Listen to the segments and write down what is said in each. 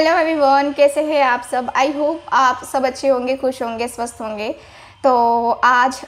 Hello everyone कैसे हैं आप सब आई होप आप सब अच्छे होंगे खुश होंगे स्वस्थ होंगे तो आज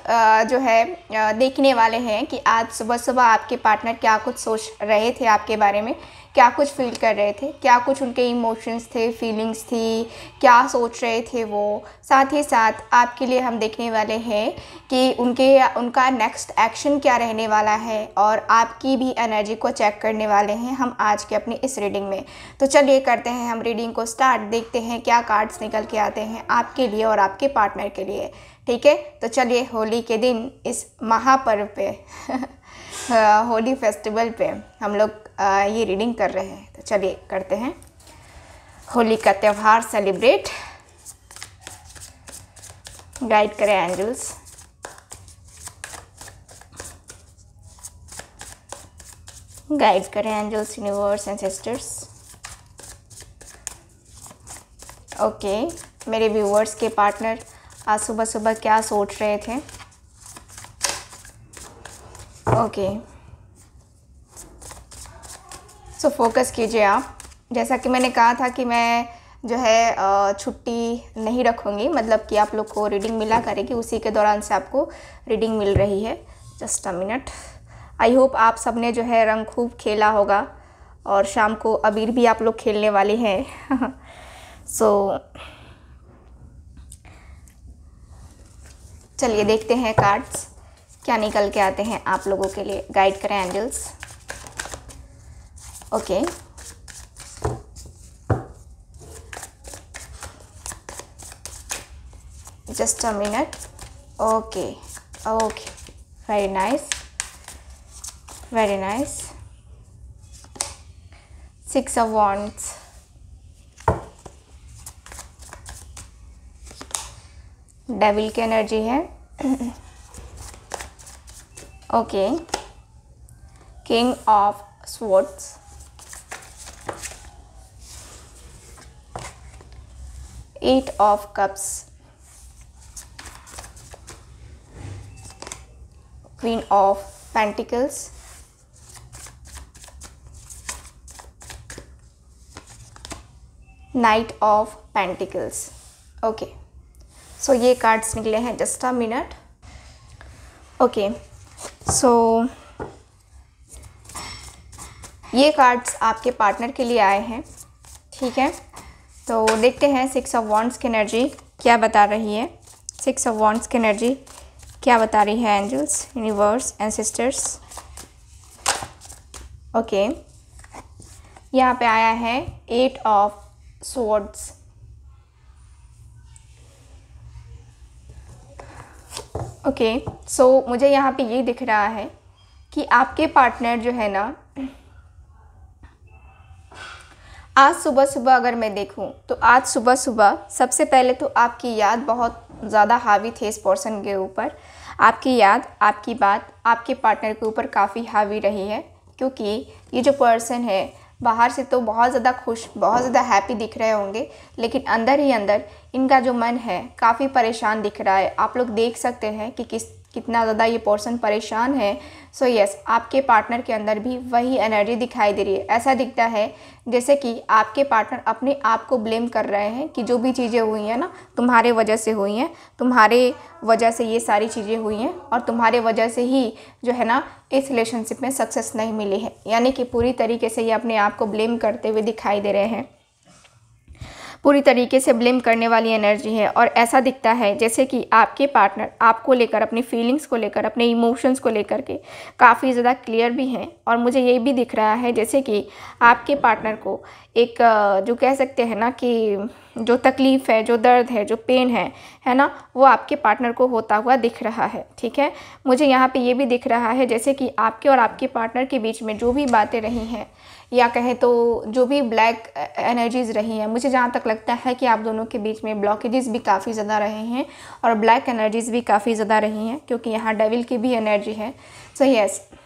जो है देखने वाले हैं कि आज सुबह सुबह आपके पार्टनर क्या कुछ सोच रहे थे आपके बारे में क्या कुछ फील कर रहे थे क्या कुछ उनके इमोशंस थे फीलिंग्स थी क्या सोच रहे थे वो साथ ही साथ आपके लिए हम देखने वाले हैं कि उनके उनका नेक्स्ट एक्शन क्या रहने वाला है और आपकी भी एनर्जी को चेक करने वाले हैं हम आज के अपनी इस रीडिंग में तो चलिए करते हैं हम रीडिंग को स्टार्ट देखते हैं क्या कार्ड्स निकल के आते हैं आपके लिए और आपके पार्टनर के लिए ठीक है तो चलिए होली के दिन इस महापर्व पे होली फेस्टिवल पे हम लोग ये रीडिंग कर रहे हैं तो चलिए करते हैं होली का त्यौहार सेलिब्रेट गाइड करें एंजल्स गाइड करें angels universe and sisters okay मेरे व्यूवर्स के पार्टनर आज सुबह सुबह क्या सोच रहे थे ओके okay. सो फोकस कीजिए आप जैसा कि मैंने कहा था कि मैं जो है छुट्टी नहीं रखूँगी मतलब कि आप लोग को रीडिंग मिला करेगी उसी के दौरान से आपको रीडिंग मिल रही है just a minute I hope आप सब ने जो है रंग खूब खेला होगा और शाम को अबीर भी आप लोग खेलने वाले हैं सो so, चलिए देखते हैं कार्ड्स क्या निकल के आते हैं आप लोगों के लिए गाइड करें angels okay just a minute okay okay very nice very nice six of wands devil की एनर्जी है okay king of swords eight of cups queen of pentacles knight of pentacles okay so ये cards निकले हैं just a minute okay so ये cards आपके partner के लिए आए हैं ठीक है तो देखते हैं सिक्स ऑफ वॉन्ट्स की एनर्जी क्या बता रही है सिक्स ऑफ वॉन्ट्स की एनर्जी क्या बता रही है एंजल्स यूनिवर्स एंसिस्टर्स ओके यहाँ पे आया है eight of swords okay so मुझे यहाँ पे ये दिख रहा है कि आपके पार्टनर जो है ना आज सुबह सुबह अगर मैं देखूं तो आज सुबह सुबह सबसे पहले तो आपकी याद बहुत ज़्यादा हावी थे इस पर्सन के ऊपर आपकी याद आपकी बात आपके पार्टनर के ऊपर काफ़ी हावी रही है क्योंकि ये जो पर्सन है बाहर से तो बहुत ज़्यादा खुश बहुत ज़्यादा हैप्पी दिख रहे होंगे लेकिन अंदर ही अंदर इनका जो मन है काफ़ी परेशान दिख रहा है आप लोग देख सकते हैं कि किस कितना ज़्यादा ये पर्सन परेशान है सो so यस yes, आपके पार्टनर के अंदर भी वही एनर्जी दिखाई दे रही है ऐसा दिखता है जैसे कि आपके पार्टनर अपने आप को ब्लेम कर रहे हैं कि जो भी चीज़ें हुई हैं ना तुम्हारे वजह से हुई हैं तुम्हारे वजह से ये सारी चीज़ें हुई हैं और तुम्हारे वजह से ही जो है ना इस रिलेशनशिप में सक्सेस नहीं मिली है यानी कि पूरी तरीके से ये अपने आप को ब्लेम करते हुए दिखाई दे रहे हैं पूरी तरीके से ब्लेम करने वाली एनर्जी है और ऐसा दिखता है जैसे कि आपके पार्टनर आपको लेकर अपनी फीलिंग्स को लेकर अपने इमोशंस को लेकर के काफ़ी ज़्यादा क्लियर भी हैं और मुझे ये भी दिख रहा है जैसे कि आपके पार्टनर को एक जो कह सकते हैं ना कि जो तकलीफ़ है जो दर्द है जो पेन है है ना वो आपके पार्टनर को होता हुआ दिख रहा है ठीक है मुझे यहाँ पे ये भी दिख रहा है जैसे कि आपके और आपके पार्टनर के बीच में जो भी बातें रही हैं या कहें तो जो भी ब्लैक एनर्जीज़ रही हैं मुझे जहाँ तक लगता है कि आप दोनों के बीच में ब्लॉकेजेस भी काफ़ी ज़्यादा रहे हैं और ब्लैक एनर्जीज़ भी काफ़ी ज़्यादा रही हैं क्योंकि यहाँ डेविल की भी एनर्जी है सो so, यस yes,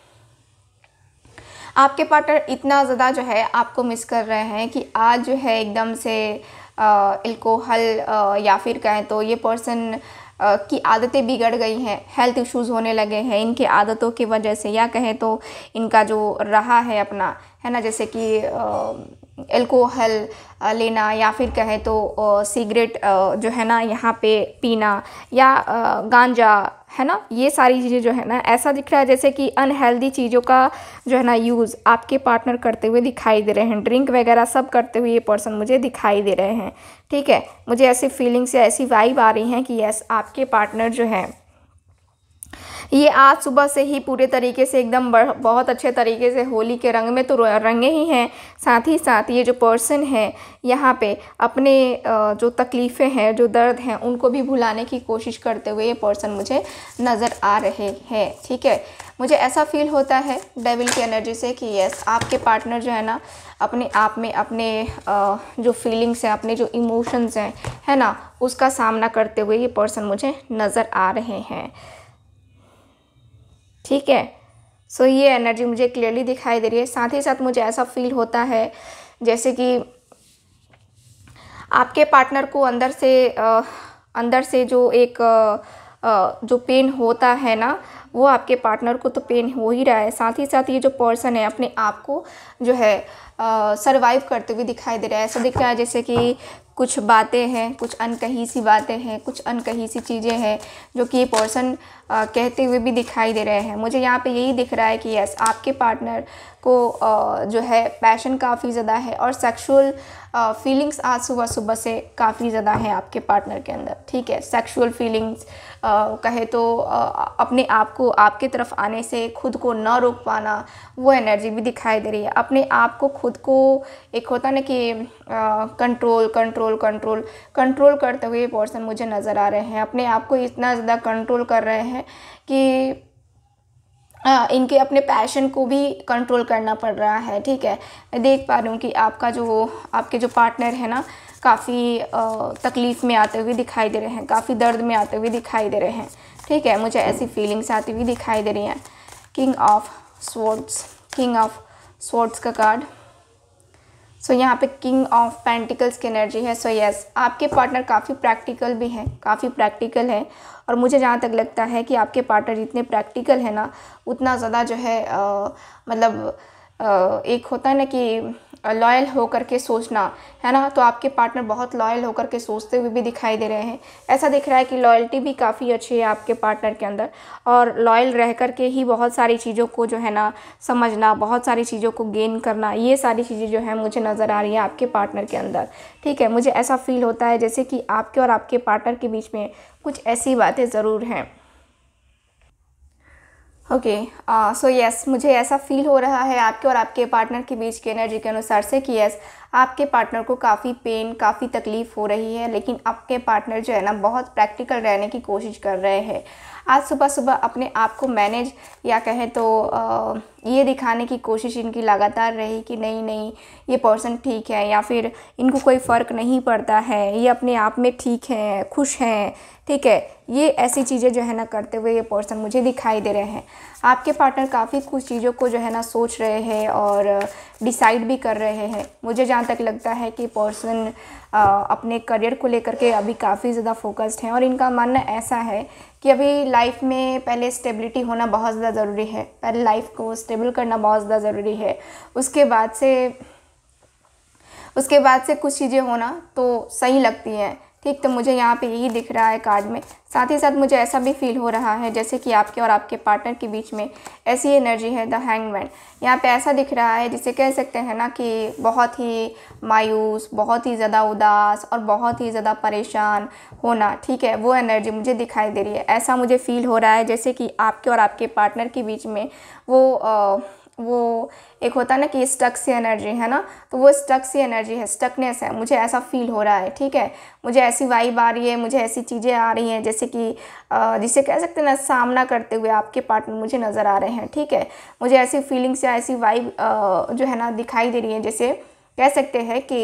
आपके पार्टनर इतना ज़्यादा जो है आपको मिस कर रहे हैं कि आज जो है एकदम से अल्कोहल या फिर कहें तो ये पर्सन की आदतें बिगड़ गई हैं हेल्थ इश्यूज़ होने लगे हैं इनके आदतों की वजह से या कहें तो इनका जो रहा है अपना है ना जैसे कि एल्कोहल uh, लेना या फिर कहे तो सिगरेट uh, uh, जो है ना यहाँ पे पीना या गांजा है ना ये सारी चीज़ें जो है ना ऐसा दिख रहा है जैसे कि अनहेल्दी चीज़ों का जो है ना यूज़ आपके पार्टनर करते हुए दिखाई दे रहे हैं ड्रिंक वगैरह सब करते हुए ये पर्सन मुझे दिखाई दे रहे हैं ठीक है मुझे ऐसी फीलिंग्स या ऐसी वाइब आ रही हैं कि यस आपके पार्टनर जो है ये आज सुबह से ही पूरे तरीके से एकदम बहुत अच्छे तरीके से होली के रंग में तो रंगे ही हैं साथ ही साथ ये जो पर्सन है यहाँ पे अपने जो तकलीफ़ें हैं जो दर्द हैं उनको भी भुलाने की कोशिश करते हुए ये पर्सन मुझे नज़र आ रहे हैं ठीक है मुझे ऐसा फील होता है डेविल की एनर्जी से कि यस आपके पार्टनर जो है ना अपने आप में अपने जो फीलिंग्स हैं अपने जो इमोशंस हैं है ना उसका सामना करते हुए ये पर्सन मुझे नज़र आ रहे हैं ठीक है सो so, ये एनर्जी मुझे क्लियरली दिखाई दे रही है साथ ही साथ मुझे ऐसा फील होता है जैसे कि आपके पार्टनर को अंदर से आ, अंदर से जो एक आ, जो पेन होता है ना वो आपके पार्टनर को तो पेन हो ही रहा है साथ ही साथ ये जो पर्सन है अपने आप को जो है सर्वाइव करते हुए दिखाई दे रहा है ऐसा दिख रहा है जैसे कि कुछ बातें हैं कुछ अनकही सी बातें हैं कुछ अनकही सी चीज़ें हैं जो कि ये पर्सन कहते हुए भी दिखाई दे रहे हैं मुझे यहाँ पे यही दिख रहा है कि यस आपके पार्टनर को आ, जो है पैशन काफ़ी ज़्यादा है और सेक्सुअल फीलिंग्स आज सुबह सुबह से काफ़ी ज़्यादा हैं आपके पार्टनर के अंदर ठीक है सेक्सुअल फीलिंग्स कहे तो अपने आप को आपके तरफ आने से खुद को न रोक पाना वो एनर्जी भी दिखाई दे रही है अपने आप को खुद को एक होता ना कि कंट्रोल कंट्रोल कंट्रोल कंट्रोल करते हुए पर्सन मुझे नज़र आ रहे हैं अपने आप को इतना ज़्यादा कंट्रोल कर रहे हैं कि आ, इनके अपने पैशन को भी कंट्रोल करना पड़ रहा है ठीक है मैं देख पा रही हूँ कि आपका जो आपके जो पार्टनर है ना काफ़ी तकलीफ़ में आते हुए दिखाई दे रहे हैं काफ़ी दर्द में आते हुए दिखाई दे रहे हैं ठीक है मुझे ऐसी फीलिंग्स आती हुई दिखाई दे रही हैं king of swords king of swords का कार्ड सो so, यहाँ पे किंग ऑफ पेंटिकल्स की एनर्जी है सो so, यस yes, आपके पार्टनर काफ़ी प्रैक्टिकल भी हैं काफ़ी प्रैक्टिकल हैं और मुझे जहाँ तक लगता है कि आपके पार्टनर जितने प्रैक्टिकल हैं ना उतना ज़्यादा जो है आ, मतलब आ, एक होता है ना कि लॉयल होकर के सोचना है ना तो आपके पार्टनर बहुत लॉयल होकर के सोचते हुए भी दिखाई दे रहे हैं ऐसा दिख रहा है कि लॉयल्टी भी काफ़ी अच्छी है आपके पार्टनर के अंदर और लॉयल रह कर के ही बहुत सारी चीज़ों को जो है ना समझना बहुत सारी चीज़ों को गेन करना ये सारी चीज़ें जो है मुझे नज़र आ रही हैं आपके पार्टनर के अंदर ठीक है मुझे ऐसा फील होता है जैसे कि आपके और आपके पार्टनर के बीच में कुछ ऐसी बातें ज़रूर हैं ओके सो यस मुझे ऐसा फील हो रहा है आपके और आपके पार्टनर के बीच के एनर्जी के अनुसार से कि यस yes, आपके पार्टनर को काफ़ी पेन काफ़ी तकलीफ़ हो रही है लेकिन आपके पार्टनर जो है ना बहुत प्रैक्टिकल रहने की कोशिश कर रहे हैं आज सुबह सुबह अपने आप को मैनेज या कहें तो ये दिखाने की कोशिश इनकी लगातार रही कि नहीं नहीं ये पर्सन ठीक है या फिर इनको कोई फ़र्क नहीं पड़ता है ये अपने आप में ठीक हैं खुश हैं ठीक है ये ऐसी चीज़ें जो है ना करते हुए ये पर्सन मुझे दिखाई दे रहे हैं आपके पार्टनर काफ़ी कुछ चीज़ों को जो है ना सोच रहे हैं और डिसाइड भी कर रहे हैं मुझे जहाँ तक लगता है कि पर्सन अपने करियर को लेकर के अभी काफ़ी ज़्यादा फोकस्ड हैं और इनका मानना ऐसा है कि अभी लाइफ में पहले स्टेबिलिटी होना बहुत ज़्यादा ज़रूरी है पहले लाइफ को स्टेबल करना बहुत ज़्यादा ज़रूरी है उसके बाद से उसके बाद से कुछ चीज़ें होना तो सही लगती हैं ठीक तो मुझे यहाँ पे यही दिख रहा है कार्ड में साथ ही साथ मुझे ऐसा भी फील हो रहा है जैसे कि आपके और आपके पार्टनर के बीच में ऐसी एनर्जी है द हैंगमैन यहाँ पे ऐसा दिख रहा है जिसे कह सकते हैं ना कि बहुत ही मायूस बहुत ही ज़्यादा उदास और बहुत ही ज़्यादा परेशान होना ठीक है वो एनर्जी मुझे दिखाई दे रही है ऐसा मुझे फ़ील हो रहा है जैसे कि आपके और आपके पार्टनर के बीच में वो आ, वो एक होता है ना कि स्टक सी एनर्जी है ना तो वो स्टक सी एनर्जी है स्टकनेस है मुझे ऐसा फील हो रहा है ठीक है मुझे ऐसी वाइब आ रही है मुझे ऐसी चीज़ें आ रही हैं जैसे कि जिसे कह सकते हैं ना सामना करते हुए आपके पार्टनर मुझे नज़र आ रहे हैं ठीक है मुझे ऐसी फीलिंग्स या ऐसी वाइब जो है ना दिखाई दे रही है जैसे कह सकते हैं कि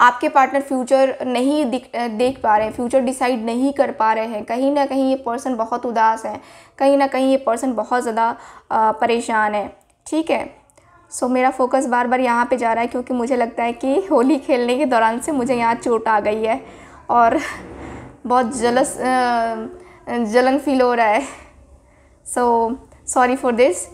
आपके पार्टनर फ्यूचर नहीं देख पा रहे हैं फ्यूचर डिसाइड नहीं कर पा रहे हैं कहीं ना कहीं ये पर्सन बहुत उदास है कहीं ना कहीं ये पर्सन बहुत ज़्यादा परेशान है ठीक है सो so, मेरा फोकस बार बार यहाँ पे जा रहा है क्योंकि मुझे लगता है कि होली खेलने के दौरान से मुझे यहाँ चोट आ गई है और बहुत जलस जलन फील हो रहा है so sorry for this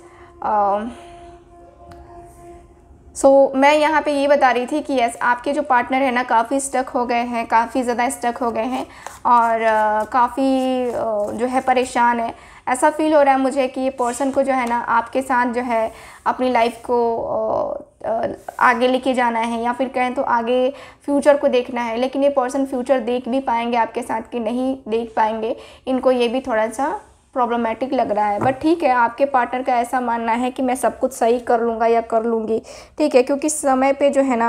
so so, मैं यहाँ पे ये बता रही थी कि यस आपके जो पार्टनर है ना काफ़ी स्टक हो गए हैं काफ़ी ज़्यादा स्टक हो गए हैं और काफ़ी जो है परेशान है ऐसा फील हो रहा है मुझे कि ये पर्सन को जो है ना आपके साथ जो है अपनी लाइफ को आगे लेके जाना है या फिर कहें तो आगे फ्यूचर को देखना है लेकिन ये पर्सन फ्यूचर देख भी पाएंगे आपके साथ कि नहीं देख पाएंगे इनको ये भी थोड़ा सा प्रॉब्लमेटिक लग रहा है बट ठीक है आपके पार्टनर का ऐसा मानना है कि मैं सब कुछ सही कर लूँगा या कर लूँगी ठीक है क्योंकि समय पे जो है ना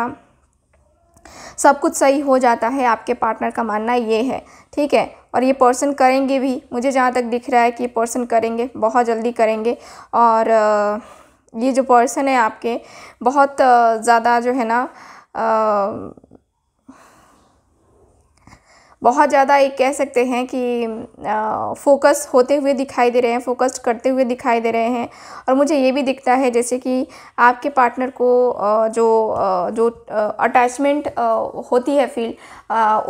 सब कुछ सही हो जाता है आपके पार्टनर का मानना ये है ठीक है और ये पर्सन करेंगे भी मुझे जहाँ तक दिख रहा है कि ये पर्सन करेंगे बहुत जल्दी करेंगे और ये जो पर्सन है आपके बहुत ज़्यादा जो है ना बहुत ज़्यादा एक कह सकते हैं कि फोकस होते हुए दिखाई दे रहे हैं फोकस्ड करते हुए दिखाई दे रहे हैं और मुझे ये भी दिखता है जैसे कि आपके पार्टनर को जो जो अटैचमेंट होती है फील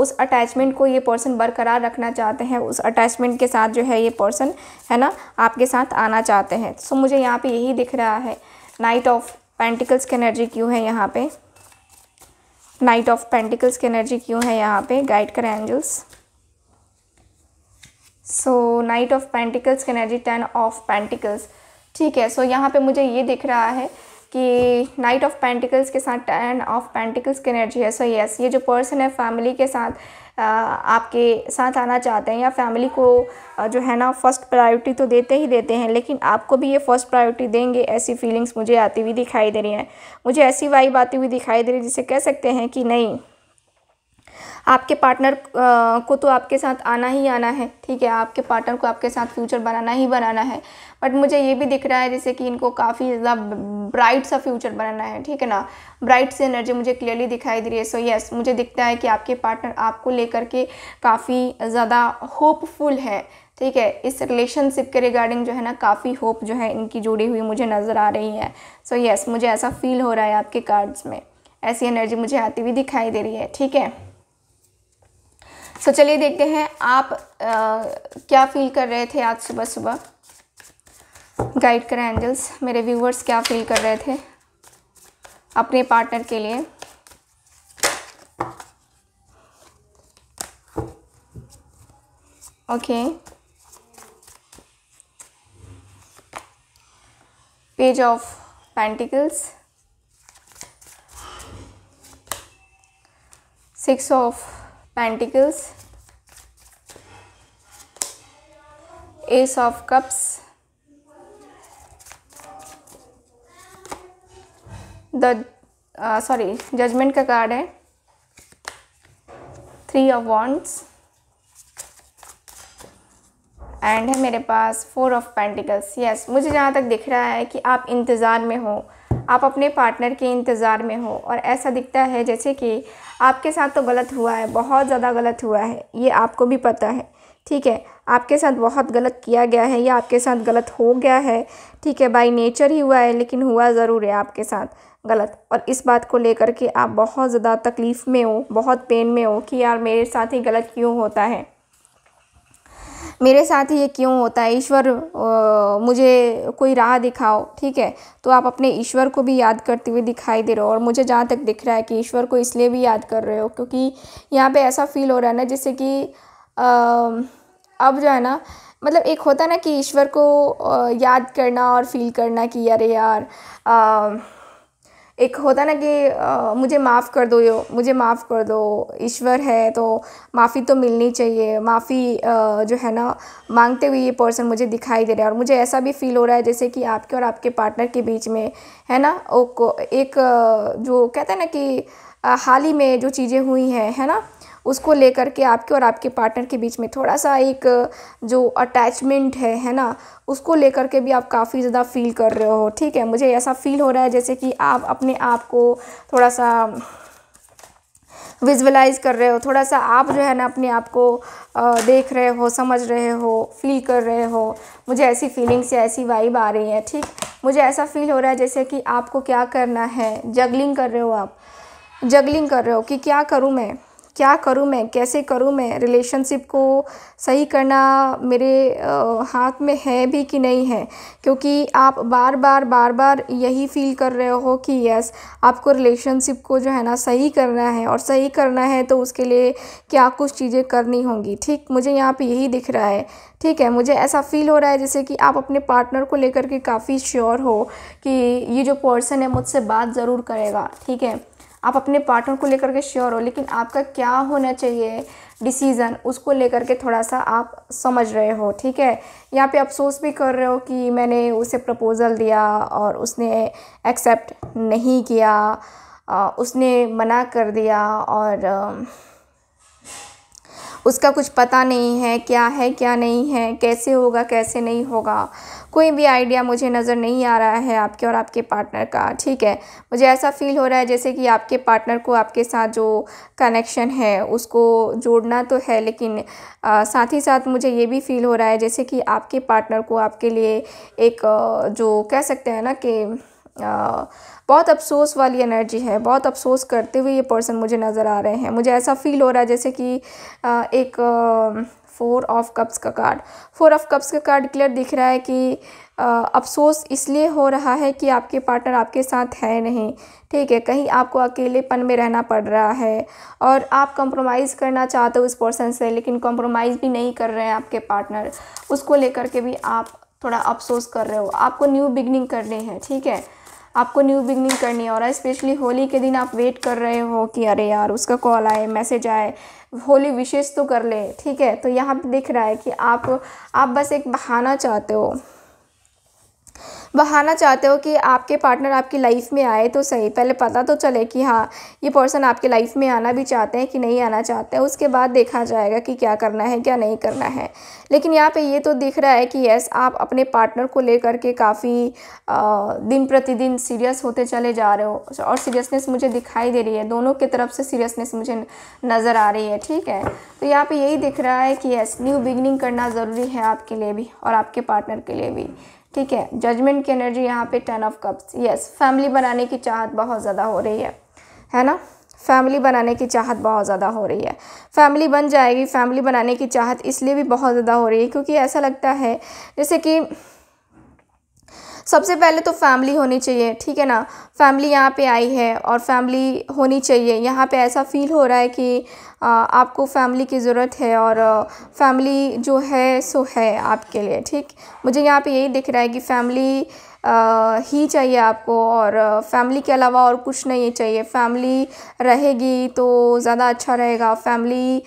उस अटैचमेंट को ये पर्सन बरकरार रखना चाहते हैं उस अटैचमेंट के साथ जो है ये पर्सन है ना आपके साथ आना चाहते हैं सो तो मुझे यहाँ पर यही दिख रहा है नाइट ऑफ पेंटिकल्स की एनर्जी क्यों है यहाँ पर नाइट ऑफ पेंटिकल्स की एनर्जी क्यों है यहाँ पे गाइड करें angels so knight of pentacles की एनर्जी टेन ऑफ पेंटिकल्स ठीक है सो so, यहाँ पे मुझे ये दिख रहा है कि नाइट ऑफ पेंटिकल्स के साथ टेन ऑफ पेंटिकल्स की एनर्जी है सो so, यस yes, ये जो पर्सन है फैमिली के साथ आपके साथ आना चाहते हैं या फैमिली को जो है ना फ़र्स्ट प्रायोरिटी तो देते ही देते हैं लेकिन आपको भी ये फ़र्स्ट प्रायोरिटी देंगे ऐसी फीलिंग्स मुझे आती हुई दिखाई दे रही हैं मुझे ऐसी वाइब आती हुई दिखाई दे रही है जिसे कह सकते हैं कि नहीं आपके पार्टनर को तो आपके साथ आना ही आना है ठीक है आपके पार्टनर को आपके साथ फ्यूचर बनाना ही बनाना है बट मुझे ये भी दिख रहा है जैसे कि इनको काफ़ी ज़्यादा ब्राइट सा फ्यूचर बनाना है ठीक है ना ब्राइट से एनर्जी मुझे क्लियरली दिखाई दे रही है सो so, यस yes, मुझे दिखता है कि आपके पार्टनर आपको लेकर के काफ़ी ज़्यादा होपफुल है ठीक है इस रिलेशनशिप के रिगार्डिंग जो है ना काफ़ी होप जो है इनकी जुड़ी हुई मुझे नज़र आ रही है सो so, यस yes, मुझे ऐसा फील हो रहा है आपके कार्ड्स में ऐसी एनर्जी मुझे आती हुई दिखाई दे रही है ठीक है सो चलिए देखते हैं आप आ, क्या फील कर रहे थे आज सुबह सुबह गाइड करें एंजल्स मेरे व्यूवर्स क्या फील कर रहे थे अपने पार्टनर के लिए okay page of pentacles six of pentacles ace of cups the sorry judgement का कार्ड है थ्री ऑफ वॉन्ट्स एंड है मेरे पास फोर ऑफ पेंटिकल्स यस मुझे जहाँ तक दिख रहा है कि आप इंतज़ार में हो आप अपने पार्टनर के इंतज़ार में हो और ऐसा दिखता है जैसे कि आपके साथ तो गलत हुआ है बहुत ज़्यादा गलत हुआ है ये आपको भी पता है ठीक है आपके साथ बहुत गलत किया गया है या आपके साथ गलत हो गया है ठीक है बाई नेचर ही हुआ है लेकिन हुआ ज़रूर है आपके साथ गलत और इस बात को लेकर के आप बहुत ज़्यादा तकलीफ़ में हो बहुत पेन में हो कि यार मेरे साथ ही गलत क्यों होता है मेरे साथ ये क्यों होता है ईश्वर मुझे कोई राह दिखाओ ठीक है तो आप अपने ईश्वर को भी याद करते हुए दिखाई दे रहे हो और मुझे जहाँ तक दिख रहा है कि ईश्वर को इसलिए भी याद कर रहे हो क्योंकि यहाँ पे ऐसा फील हो रहा है ना जैसे कि अब जो है ना मतलब एक होता ना कि ईश्वर को याद करना और फील करना कि अरे यार, यार आ, एक होता ना कि आ, मुझे माफ़ कर दो यो मुझे माफ़ कर दो ईश्वर है तो माफ़ी तो मिलनी चाहिए माफ़ी जो है ना मांगते हुए ये पर्सन मुझे दिखाई दे रहा है और मुझे ऐसा भी फील हो रहा है जैसे कि आपके और आपके पार्टनर के बीच में है ना एक जो कहते हैं ना कि हाल ही में जो चीज़ें हुई हैं है ना उसको लेकर के आपके और आपके पार्टनर के बीच में थोड़ा सा एक जो अटैचमेंट है है ना उसको लेकर के भी आप काफ़ी ज़्यादा फील कर रहे हो ठीक है मुझे ऐसा फील हो रहा है जैसे कि आप अपने आप को थोड़ा सा विजुअलाइज कर रहे हो थोड़ा सा आप जो है ना अपने आप को देख रहे हो समझ रहे हो फील कर रहे हो मुझे ऐसी फीलिंग्स या ऐसी वाइब आ रही है ठीक मुझे ऐसा फील हो रहा है जैसे कि आपको क्या करना है जगलिंग कर रहे हो आप जगलिंग कर रहे हो कि क्या करूँ मैं क्या करूँ मैं कैसे करूँ मैं रिलेशनशिप को सही करना मेरे हाथ में है भी कि नहीं है क्योंकि आप बार बार बार बार यही फील कर रहे हो कि यस आपको रिलेशनशिप को जो है ना सही करना है और सही करना है तो उसके लिए क्या कुछ चीज़ें करनी होंगी ठीक मुझे यहाँ पे यही दिख रहा है ठीक है मुझे ऐसा फील हो रहा है जैसे कि आप अपने पार्टनर को लेकर के काफ़ी श्योर हो कि ये जो पर्सन है मुझसे बात ज़रूर करेगा ठीक है आप अपने पार्टनर को लेकर के श्योर हो लेकिन आपका क्या होना चाहिए डिसीज़न उसको लेकर के थोड़ा सा आप समझ रहे हो ठीक है यहाँ पे अफसोस भी कर रहे हो कि मैंने उसे प्रपोज़ल दिया और उसने एक्सेप्ट नहीं किया उसने मना कर दिया और उसका कुछ पता नहीं है क्या है क्या नहीं है कैसे होगा कैसे नहीं होगा कोई भी आइडिया मुझे नज़र नहीं आ रहा है आपके और आपके पार्टनर का ठीक है मुझे ऐसा फील हो रहा है जैसे कि आपके पार्टनर को आपके साथ जो कनेक्शन है उसको जोड़ना तो है लेकिन आ, साथ ही साथ मुझे ये भी फील हो रहा है जैसे कि आपके पार्टनर को आपके लिए एक जो कह सकते हैं ना कि बहुत अफ़सोस वाली एनर्जी है बहुत अफ़सोस करते हुए ये पर्सन मुझे नज़र आ रहे हैं मुझे ऐसा फ़ील हो रहा है जैसे कि एक फ़ोर ऑफ कप्स का कार्ड फोर ऑफ कप्स का कार्ड क्लियर दिख रहा है कि अफसोस इसलिए हो रहा है कि आपके पार्टनर आपके साथ है नहीं ठीक है कहीं आपको अकेलेपन में रहना पड़ रहा है और आप कंप्रोमाइज़ करना चाहते हो उस पर्सन से लेकिन कंप्रोमाइज़ भी नहीं कर रहे हैं आपके पार्टनर उसको लेकर के भी आप थोड़ा अफसोस कर रहे हो आपको न्यू बिगनिंग करनी है ठीक है आपको न्यू बिगनिंग करनी है और स्पेशली होली के दिन आप वेट कर रहे हो कि अरे यार उसका कॉल आए मैसेज आए होली विशेष तो कर ले ठीक है तो यहाँ पे दिख रहा है कि आप आप बस एक बहाना चाहते हो बहाना चाहते हो कि आपके पार्टनर आपकी लाइफ में आए तो सही पहले पता तो चले कि हाँ ये पर्सन आपकी लाइफ में आना भी चाहते हैं कि नहीं आना चाहते हैं उसके बाद देखा जाएगा कि क्या करना है क्या नहीं करना है लेकिन यहाँ पे ये तो दिख रहा है कि यस आप अपने पार्टनर को लेकर के काफ़ी दिन प्रतिदिन सीरियस होते चले जा रहे हो और सीरियसनेस मुझे दिखाई दे रही है दोनों की तरफ से सीरियसनेस मुझे नज़र आ रही है ठीक है तो यहाँ पर यही दिख रहा है कि यस न्यू बिगनिंग करना ज़रूरी है आपके लिए भी और आपके पार्टनर के लिए भी ठीक है जजमेंट की एनर्जी यहाँ पे ten of cups yes family बनाने की चाहत बहुत ज़्यादा हो रही है है ना फैमिली बनाने की चाहत बहुत ज़्यादा हो रही है फैमिली बन जाएगी फैमिली बनाने की चाहत इसलिए भी बहुत ज़्यादा हो रही है क्योंकि ऐसा लगता है जैसे कि सबसे पहले तो फैमिली होनी चाहिए ठीक है ना फैमिली यहाँ पे आई है और फैमिली होनी चाहिए यहाँ पे ऐसा फील हो रहा है कि आपको फैमिली की ज़रूरत है और फैमिली जो है सो है आपके लिए ठीक मुझे यहाँ पे यही दिख रहा है कि फैमिली ही चाहिए आपको और फैमिली के अलावा और कुछ नहीं चाहिए फैमिली रहेगी तो ज़्यादा अच्छा रहेगा फैमिली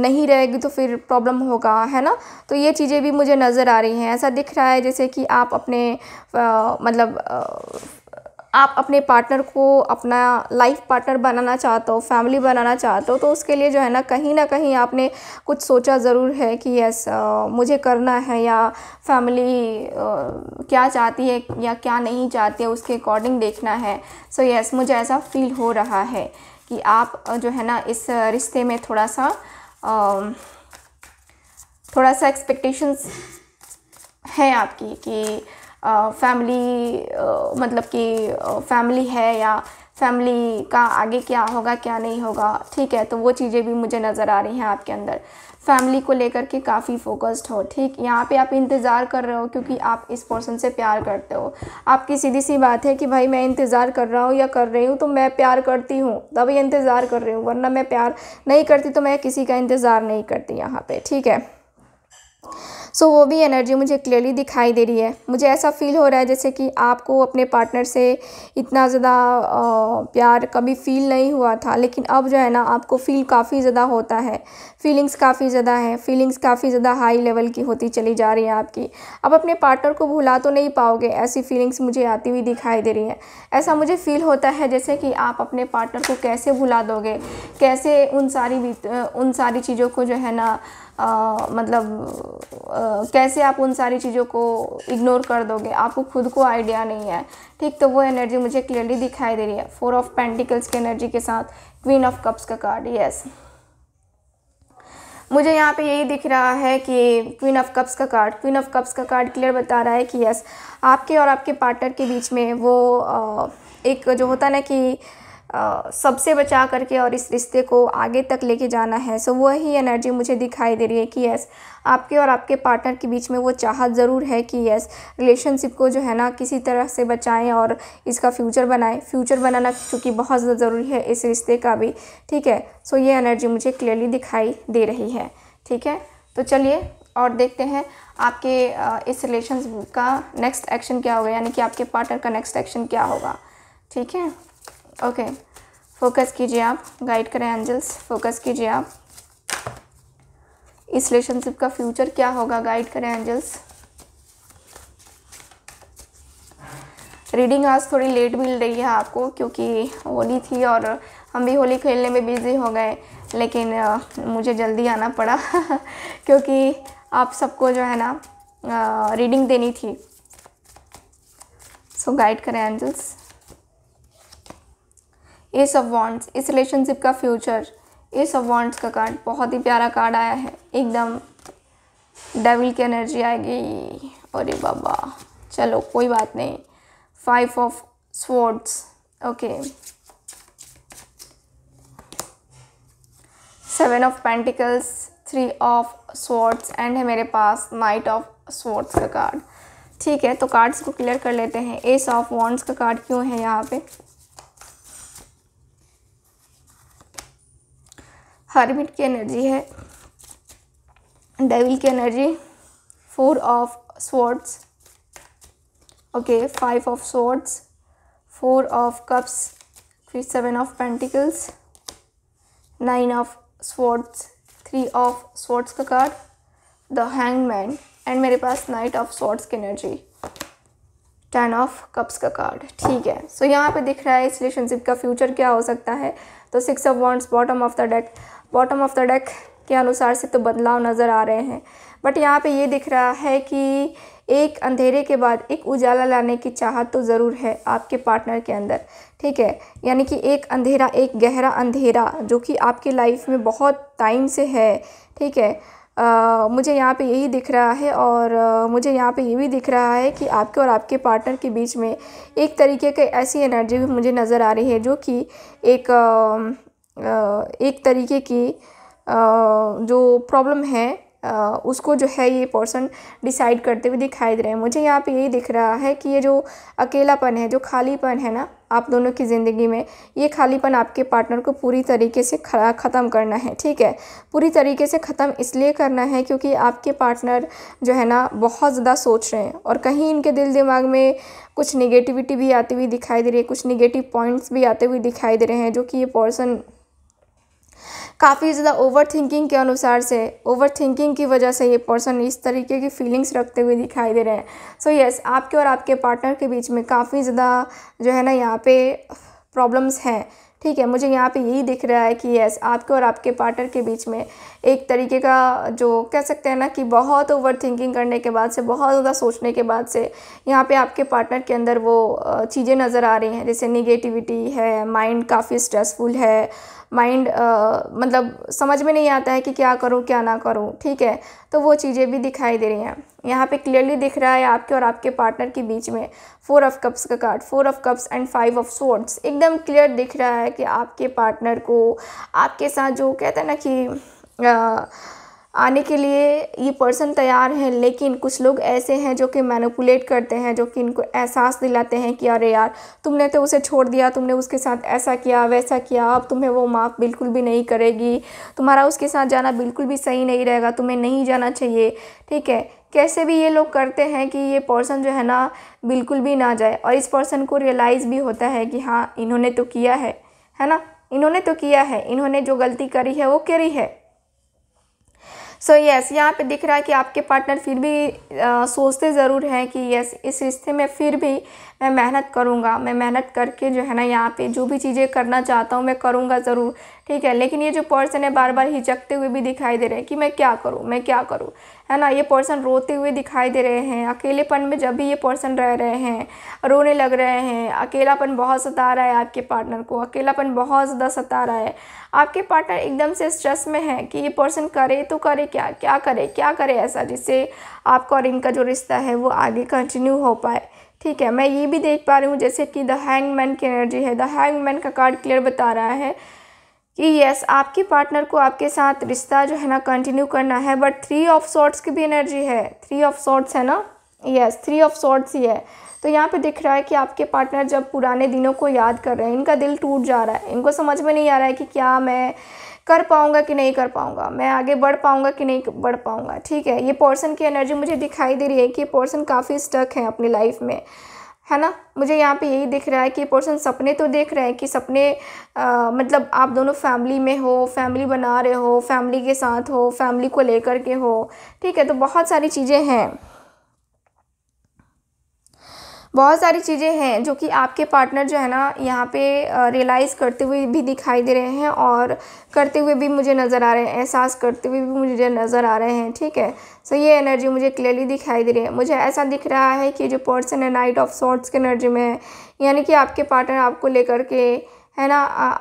नहीं रहेगी तो फिर प्रॉब्लम होगा है ना तो ये चीज़ें भी मुझे नज़र आ रही हैं ऐसा दिख रहा है जैसे कि आप अपने आ, मतलब आप अपने पार्टनर को अपना लाइफ पार्टनर बनाना चाहते हो फैमिली बनाना चाहते हो तो उसके लिए जो है ना कहीं ना कहीं आपने कुछ सोचा ज़रूर है कि यस मुझे करना है या फैमिली क्या चाहती है या क्या नहीं चाहती है उसके अकॉर्डिंग देखना है सो so, यस मुझे ऐसा फील हो रहा है कि आप जो है ना इस रिश्ते में थोड़ा सा थोड़ा सा एक्सपेक्टेशंस है आपकी कि फैमिली मतलब कि फैमिली है या फैमिली का आगे क्या होगा क्या नहीं होगा ठीक है तो वो चीज़ें भी मुझे नज़र आ रही हैं आपके अंदर फैमिली को लेकर के काफ़ी फोकस्ड हो ठीक यहाँ पे आप इंतज़ार कर रहे हो क्योंकि आप इस पर्सन से प्यार करते हो आपकी सीधी सी बात है कि भाई मैं इंतज़ार कर रहा हूँ या कर रही हूँ तो मैं प्यार करती हूँ तभी इंतज़ार कर रही हूँ वरना मैं प्यार नहीं करती तो मैं किसी का इंतज़ार नहीं करती यहाँ पर ठीक है सो वो भी एनर्जी मुझे क्लियरली दिखाई दे रही है मुझे ऐसा फील हो रहा है जैसे कि आपको अपने पार्टनर से इतना ज़्यादा प्यार कभी फील नहीं हुआ था लेकिन अब जो है ना आपको फील काफ़ी ज़्यादा होता है फीलिंग्स काफ़ी ज़्यादा है फीलिंग्स काफ़ी ज़्यादा हाई लेवल की होती चली जा रही है आपकी अब अपने पार्टनर को भुला तो नहीं पाओगे ऐसी फीलिंग्स मुझे आती हुई दिखाई दे रही है ऐसा मुझे फील होता है जैसे कि आप अपने पार्टनर को कैसे भुला दोगे कैसे उन सारी उन सारी चीज़ों को जो है ना आ, मतलब आ, कैसे आप उन सारी चीज़ों को इग्नोर कर दोगे आपको खुद को आइडिया नहीं है ठीक तो वो एनर्जी मुझे क्लियरली दिखाई दे रही है फोर ऑफ पेंटिकल्स की एनर्जी के साथ क्वीन ऑफ कप्स का कार्ड यस मुझे यहाँ पे यही दिख रहा है कि क्वीन ऑफ कप्स का कार्ड क्वीन ऑफ कप्स का कार्ड क्लियर बता रहा है कि यस आपके और आपके पार्टनर के बीच में वो आ, एक जो होता है ना कि सबसे बचा करके और इस रिश्ते को आगे तक लेके जाना है सो वही एनर्जी मुझे दिखाई दे रही है कि यस आपके और आपके पार्टनर के बीच में वो चाहत ज़रूर है कि यस रिलेशनशिप को जो है ना किसी तरह से बचाएं और इसका फ्यूचर बनाएं फ्यूचर बनाना चूँकि बहुत ज़रूरी है इस रिश्ते का भी ठीक है सो ये एनर्जी मुझे क्लियरली दिखाई दे रही है ठीक है तो चलिए और देखते हैं आपके इस रिलेशन का नेक्स्ट एक्शन क्या होगा यानी कि आपके पार्टनर का नेक्स्ट एक्शन क्या होगा ठीक है ओके फोकस कीजिए आप गाइड करें एंजल्स फोकस कीजिए आप इस रिलेशनशिप का फ्यूचर क्या होगा गाइड करें एंजल्स रीडिंग आज थोड़ी लेट मिल रही है आपको क्योंकि होली थी और हम भी होली खेलने में बिज़ी हो गए लेकिन आ, मुझे जल्दी आना पड़ा क्योंकि आप सबको जो है ना रीडिंग देनी थी सो गाइड करें एंजल्स एस ऑफ वॉन्ट्स इस रिलेशनशिप का फ्यूचर एस ऑफ वॉन्ट्स का कार्ड बहुत ही प्यारा कार्ड आया है एकदम डेविल की एनर्जी आएगी अरे बाबा चलो कोई बात नहीं five of swords okay seven of pentacles three of swords and है मेरे पास नाइट ऑफ स्वॉर्ड्स का कार्ड ठीक है तो कार्ड्स को क्लियर कर लेते हैं एस ऑफ वॉन्ट्स का कार्ड क्यों है यहाँ पे हार्मिट की एनर्जी है डेविल की energy four of swords okay five of swords four of cups फिर seven of pentacles nine of swords three of swords का card the hangman and मेरे पास नाइट ऑफ स्वॉर्ड्स की energy ten of cups का card ठीक है so so, यहाँ पे दिख रहा है इस रिलेशनशिप का फ्यूचर क्या हो सकता है तो six of wands bottom of the deck bottom of the deck के अनुसार से तो बदलाव नज़र आ रहे हैं बट यहाँ पे ये दिख रहा है कि एक अंधेरे के बाद एक उजाला लाने की चाहत तो ज़रूर है आपके पार्टनर के अंदर ठीक है यानी कि एक अंधेरा एक गहरा अंधेरा जो कि आपकी लाइफ में बहुत टाइम से है ठीक है आ, मुझे यहाँ पे यही दिख रहा है और आ, मुझे यहाँ पे ये भी दिख रहा है कि आपके और आपके पार्टनर के बीच में एक तरीके की ऐसी एनर्जी भी मुझे नज़र आ रही है जो कि एक आ, एक तरीके की जो प्रॉब्लम है उसको जो है ये पर्सन डिसाइड करते हुए दिखाई दे रहे हैं मुझे यहाँ पे यही दिख रहा है कि ये जो अकेलापन है जो खालीपन है ना आप दोनों की ज़िंदगी में ये खालीपन आपके पार्टनर को पूरी तरीके से ख़त्म करना है ठीक है पूरी तरीके से ख़त्म इसलिए करना है क्योंकि आपके पार्टनर जो है ना बहुत ज़्यादा सोच रहे हैं और कहीं इनके दिल दिमाग में कुछ निगेटिविटी भी आती हुई दिखाई दे रही है कुछ निगेटिव पॉइंट्स भी आते हुए दिखाई दे रहे हैं जो कि ये पर्सन काफ़ी ज़्यादा ओवर थिंकिंग के अनुसार से ओवर थिंकिंग की वजह से ये पर्सन इस तरीके की फीलिंग्स रखते हुए दिखाई दे रहे हैं सो so, यस yes, आपके और आपके पार्टनर के बीच में काफ़ी ज़्यादा जो है ना यहाँ पे प्रॉब्लम्स हैं ठीक है मुझे यहाँ पे यही दिख रहा है कि यस आपके और आपके पार्टनर के बीच में एक तरीके का जो कह सकते हैं ना कि बहुत ओवर थिंकिंग करने के बाद से बहुत ज़्यादा सोचने के बाद से यहाँ पे आपके पार्टनर के अंदर वो चीज़ें नज़र आ रही हैं जैसे निगेटिविटी है माइंड काफ़ी स्ट्रेसफुल है माइंड मतलब समझ में नहीं आता है कि क्या करूँ क्या ना करूँ ठीक है तो वो चीज़ें भी दिखाई दे रही हैं यहाँ पे क्लियरली दिख रहा है आपके और आपके पार्टनर के बीच में फोर ऑफ कप्स का card four of cups and five of swords एकदम क्लियर दिख रहा है कि आपके पार्टनर को आपके साथ जो कहते हैं ना कि आने के लिए ये पर्सन तैयार है लेकिन कुछ लोग ऐसे हैं जो कि मैनिपुलेट करते हैं जो कि इनको एहसास दिलाते हैं कि अरे यार तुमने तो उसे छोड़ दिया तुमने उसके साथ ऐसा किया वैसा किया अब तुम्हें वो माफ़ बिल्कुल भी नहीं करेगी तुम्हारा उसके साथ जाना बिल्कुल भी सही नहीं रहेगा तुम्हें नहीं जाना चाहिए ठीक है कैसे भी ये लोग करते हैं कि ये पर्सन जो है ना बिल्कुल भी ना जाए और इस पर्सन को रियलाइज़ भी होता है कि हाँ इन्होंने तो किया है है ना इन्होंने तो किया है इन्होंने जो गलती करी है वो करी है सो so, यस yes, यहाँ पे दिख रहा है कि आपके पार्टनर फिर भी आ, सोचते ज़रूर हैं कि यस इस रिश्ते में फिर भी मैं मेहनत करूँगा मैं मेहनत करके जो है ना यहाँ पे जो भी चीज़ें करना चाहता हूँ मैं करूँगा ज़रूर ठीक है लेकिन ये जो पर्सन है बार बार हिचकते हुए भी दिखाई दे रहे हैं कि मैं क्या करूँ मैं क्या करूँ है ना ये पर्सन रोते हुए दिखाई दे रहे हैं अकेलेपन में जब भी ये पर्सन रह रहे हैं रोने लग रहे हैं अकेलापन बहुत सता रहा है आपके पार्टनर को अकेलापन बहुत ज़्यादा सता रहा है आपके पार्टनर एकदम से स्ट्रेस में है कि ये पर्सन करे तो करे क्या क्या करे क्या करे ऐसा जिससे आपका और इनका जो रिश्ता है वो आगे कंटिन्यू हो पाए ठीक है मैं ये भी देख पा रही हूँ जैसे कि द हैंग मैन की एनर्जी है द मैन का कार्ड क्लियर बता रहा है कि यस आपके पार्टनर को आपके साथ रिश्ता जो है ना कंटिन्यू करना है बट थ्री ऑफ शॉर्ट्स की भी एनर्जी है थ्री ऑफ शॉर्ट्स है ना यस थ्री ऑफ सॉर्ट्स ही है तो यहाँ पे दिख रहा है कि आपके पार्टनर जब पुराने दिनों को याद कर रहे हैं इनका दिल टूट जा रहा है इनको समझ में नहीं आ रहा है कि क्या मैं कर पाऊँगा कि नहीं कर पाऊँगा मैं आगे बढ़ पाऊँगा कि नहीं बढ़ पाऊँगा ठीक है ये पर्सन की एनर्जी मुझे दिखाई दे रही है कि ये पर्सन काफ़ी स्टक है अपनी लाइफ में है ना मुझे यहाँ पे यही दिख रहा है कि ये पर्सन सपने तो देख रहे हैं कि सपने आ, मतलब आप दोनों फैमिली में हो फैमिली बना रहे हो फैमिली के साथ हो फैमिली को लेकर के हो ठीक है तो बहुत सारी चीज़ें हैं बहुत सारी चीज़ें हैं जो कि आपके पार्टनर जो है ना यहाँ पे रियलाइज़ करते हुए भी दिखाई दे रहे हैं और करते हुए भी मुझे नज़र आ रहे हैं एहसास करते हुए भी मुझे नज़र आ रहे हैं ठीक है सो ये एनर्जी मुझे क्लियरली दिखाई दे रही है मुझे ऐसा दिख रहा है कि जो पर्सन है नाइट ऑफ सॉर्ट्स के एनर्जी में है यानी कि आपके पार्टनर आपको लेकर के है ना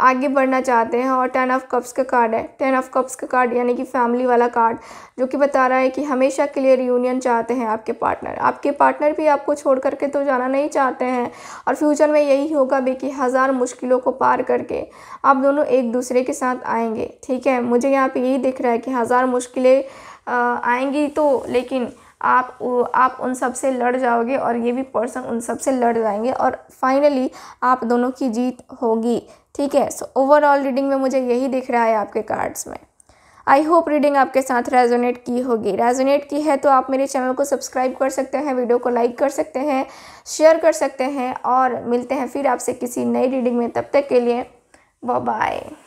आगे बढ़ना चाहते हैं और टेन ऑफ कप्स का कार्ड है टेन ऑफ कप्स का कार्ड यानी कि फैमिली वाला कार्ड जो कि बता रहा है कि हमेशा के लिए रियूनियन चाहते हैं आपके पार्टनर आपके पार्टनर भी आपको छोड़ करके तो जाना नहीं चाहते हैं और फ्यूचर में यही होगा भी कि हज़ार मुश्किलों को पार करके आप दोनों एक दूसरे के साथ आएंगे ठीक है मुझे यहाँ पर यही दिख रहा है कि हज़ार मुश्किलें आएंगी तो लेकिन आप आप उन सब से लड़ जाओगे और ये भी पर्सन उन सब से लड़ जाएंगे और फाइनली आप दोनों की जीत होगी ठीक है सो ओवरऑल रीडिंग में मुझे यही दिख रहा है आपके कार्ड्स में आई होप रीडिंग आपके साथ रेजोनेट की होगी रेजोनेट की है तो आप मेरे चैनल को सब्सक्राइब कर सकते हैं वीडियो को लाइक कर सकते हैं शेयर कर सकते हैं और मिलते हैं फिर आपसे किसी नई रीडिंग में तब तक के लिए बाय